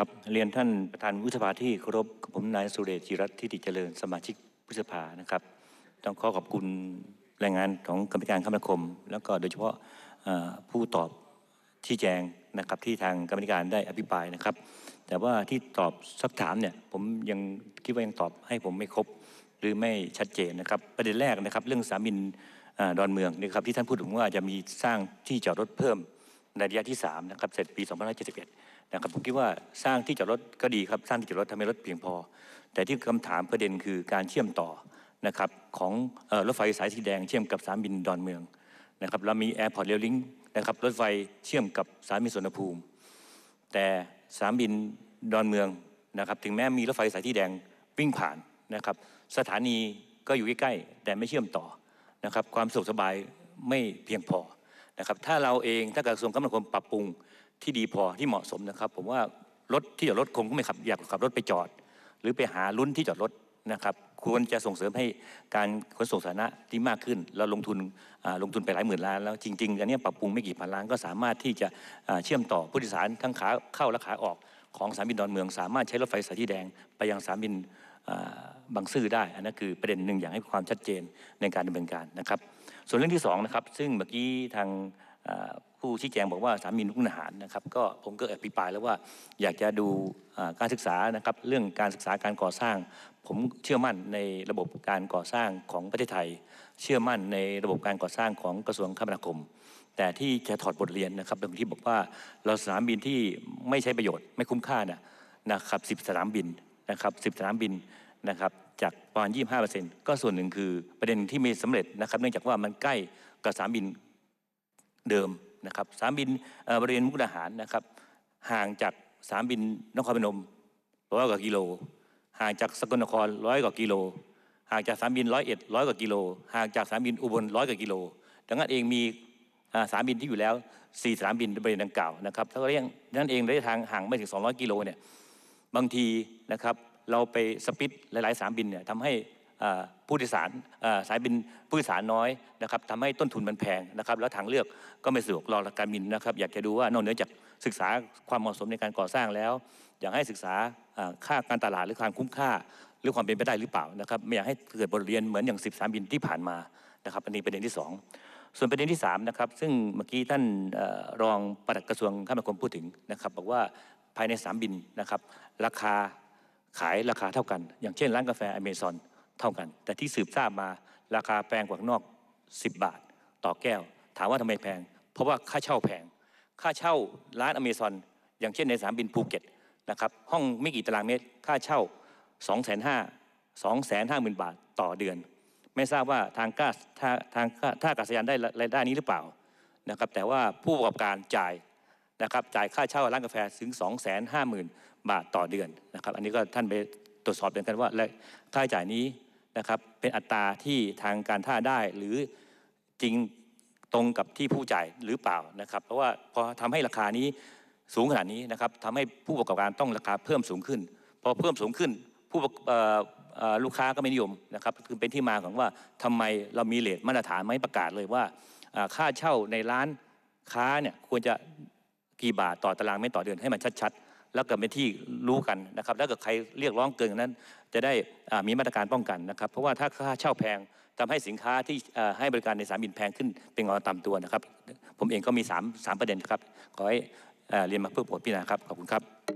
ครับเรียนท่านประธานวุฒิสภาที่เคารพกับผมนายสุเรจิรัตน์ทิติเจริญสมาชิกวุฒิสภานะครับ ต้องขอขอบคุณรายงานของกรรมการคมนาคมแล้วก็โดยเฉพาะผู้ตอบที่แจงนะครับที่ทางกรรมการได้อภิปรายนะครับ แต่ว่าที่ตอบสักถามเนี่ยผมยังคิดว่ายังตอบให้ผมไม่ครบ หรือไม่ชัดเจนนะครับประเด็นแรกนะครับเรื่องสามินดอนเมืองนะครับที่ท่านพูดถึงว่าจะมีสร้างที่จอดรถเพิ่มในระยะที่3นะครับเสร็จปี2571 นะครับผมคิดว่าสร้างที่จอดรถก็ดีครับสร้างที่จอดรถทำให้รถเพียงพอ แต่ที่คำถามประเด็นคือการเชื่อมต่อนะครับของรถไฟสายสีแดงเชื่อมกับสามบินดอนเมืองนะครับเรามีแอร์พอร์ตเรลลิงนะครับรถไฟเชื่อมกับสามบินสุนภูมิ แต่สามบินดอนเมืองนะครับถึงแม้มีรถไฟสายสีแดง วิ่งผ่านนะครับสถานีก็อยู่ใกล้ๆแต่ไม่เชื่อมต่อนะครับความสะดวกสบายไม่เพียงพอนะครับถ้าเราเองถ้ากระทรวงคมนาคมปรับปรุงที่ดีพอที่เหมาะสมนะครับ ผมว่ารถที่จอดรถคงก็ไม่ขับอยากขับรถไปจอดหรือไปหาลุ้นที่จอดรถนะครับควรจะส่งเสริมให้การขนส่งสาธารณะที่มากขึ้น เราลงทุนลงทุนไปหลายหมื่นล้านแล้วจริงๆอันนี้ปรับปรุงไม่กี่พันล้านก็สามารถที่จะเชื่อมต่อผู้โดยสารทั้งขาเข้าและขาออกของสนามบินดอนเมือง สามารถใช้รถไฟสายที่แดงไปยังสนามบินบางซื่อได้อันนั้นคือประเด็นหนึ่งอย่างให้ความชัดเจนในการดำเนินการนะครับ ส่วนเรื่องที่2นะครับซึ่งเมื่อกี้ทางผู้ชี้แจงบอกว่าสามีนุกนหารนะครับ ก็ผมก็อภิปรายแล้วว่าอยากจะดูการศึกษานะครับเรื่องการศึกษาการก่อสร้าง ผมเชื่อมั่นในระบบการก่อสร้างของประเทศไทย เชื่อมั่นในระบบการก่อสร้างของกระทรวงคมนาคม แต่ที่จะถอดบทเรียนนะครับตรงที่บอกว่าเราสนามบินที่ไม่ใช้ประโยชน์ไม่คุ้มค่านะนะครับสิบสนามบินนะครับสิบสนามบินนะครับจากประมาณยี่ห้าเเปอร์ซ็นต์ก็ส่วนหนึ่งคือประเด็นที่มีสำเร็จนะครับเนื่องจากว่ามันใกล้กับสนามบินเดิมนะครับสนามบินบริเวณมุกดาหารนะครับห่างจากสนามบินนครพนมร้อยกว่ากิโลห่างจากสกลนครร้อยกว่ากิโลห่างจากสนามบินร้อยเอ็ดร้อยกว่ากิโลห่างจากสนามบินอุบลร้อยกว่ากิโลดังนั้นเองมีสนามบินที่อยู่แล้ว4สนามบินบริเวณดังกล่าวนะครับถ้าเรียกนั่นเองระยะทางห่างไม่ถึง 200กิโลเนี่ยบางทีนะครับเราไปสปิดหลายๆสามบินเนี่ยทำให้ผู้โดยสารสายบินผู้โดยสารน้อยนะครับทำให้ต้นทุนมันแพงนะครับแล้วทางเลือกก็ไม่สะดวกรอการบินนะครับ อยากจะดูว่านอกเหนือจากศึกษาความเหมาะสมในการก่อสร้างแล้ว อยากให้ศึกษาค่าการตลาดหรือความคุ้มค่า หรือความเป็นไปได้หรือเปล่านะครับไม่อยากให้เกิดบทเรียนเหมือนอย่าง1บสามบินที่ผ่านมานะครับอันนี้ประเด็นที่ 2 ส่วนประเด็นที่3นะครับซึ่งเมื่อกี้ท่านรองปลัดกระทรวงคมนาคมพูดถึงนะครับบอกว่าภายในสามบินนะครับราคาขายราคาเท่ากัน อย่างเช่น ร้านกาแฟอเมซอนเท่ากัน แต่ที่สืบทราบมาราคาแพงกว่านอก 10 บาท ต่อแก้วถามว่าทำไมแพงเพราะว่าค่าเช่าแพง ค่าเช่าร้านอเมซอนอย่างเช่นในสามบินภูเก็ตนะครับห้องไม่กี่ตารางเมตรค่าเช่า 2 5 0 0 0 2 5 0 0 0 0บาทต่อเดือน ไม่ทราบว่าทางกาทางท่าอากาศยานได้รายได้นี้หรือเปล่านะครับแต่ว่าผู้ประกอบการจ่ายนะครับจ่ายค่าเช่าร้านกาแฟถึง 2 5 0 0 0 0 บาทต่อเดือนนะครับอันนี้ก็ท่านไปตรวจสอบเดมนกันว่าค่าใช้จ่ายนี้นะครับเป็นอัตราที่ทางการท่าได้หรือจริงตรงกับที่ผู้จ่ายหรือเปล่านะครับเพราะว่าพอทำให้ราคานี้สูงขนาดนี้นะครับทำให้ผู้ประกอบการต้องราคาเพิ่มสูงขึ้นพอเพิ่มสูงขึ้นผู้ลูกค้าก็ไม่นิยมนะครับคือเป็นที่มาของว่าทำไมเรามีเลทมาตรฐานไม่ประกาศเลยว่า ค่าเช่าในร้านค้าเนี่ยควรจะกี่บาทต่อตารางเมตรต่อเดือนให้มันชัดๆ แล้วก็เป็นที่รู้กันนะครับ แล้วก็ใครเรียกร้องเกินนั้น จะได้มีมาตรการป้องกันนะครับ เพราะว่าถ้าค่าเช่าแพงทำให้สินค้าที่ให้บริการในสามบินแพงขึ้นเป็นงอตามตัวนะครับ ผมเองก็มี3มประเด็นครับ ขอให้เรียนมาเพื่อโปรดพิจารณาครับ ขอบคุณครับ